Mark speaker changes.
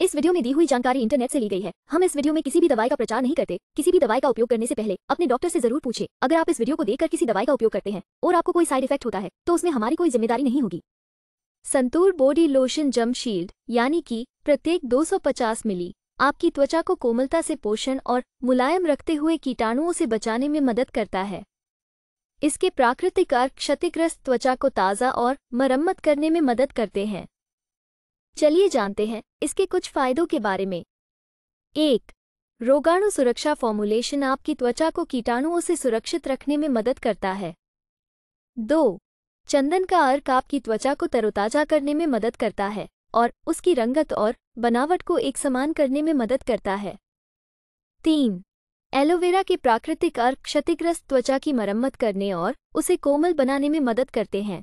Speaker 1: इस वीडियो में दी हुई जानकारी इंटरनेट से ली गई है हम इस वीडियो में किसी भी दवाई का प्रचार नहीं करते किसी भी दवाई का उपयोग करने से पहले अपने डॉक्टर से जरूर पूछे अगर आप इस वीडियो को देखकर किसी दवाई का उपयोग करते हैं और आपको कोई साइड इफेक्ट होता है तो उसमें हमारी कोई जिम्मेदारी नहीं होगी Santoor body lotion germ shield यानी कि प्रत्येक दो मिली आपकी त्वचा को कोमलता से पोषण और मुलायम रखते हुए कीटाणुओं से बचाने में मदद करता है इसके प्राकृतिक अर्क क्षतिग्रस्त त्वचा को ताज़ा और मरम्मत करने में मदद करते हैं चलिए जानते हैं इसके कुछ फायदों के बारे में एक रोगाणु सुरक्षा फॉर्मूलेशन आपकी त्वचा को कीटाणुओं से सुरक्षित रखने में मदद करता है दो चंदन का अर्क आपकी त्वचा को तरोताजा करने में मदद करता है और उसकी रंगत और बनावट को एक समान करने में मदद करता है तीन एलोवेरा के प्राकृतिक अर्क क्षतिग्रस्त त्वचा की मरम्मत करने और उसे कोमल बनाने में मदद करते हैं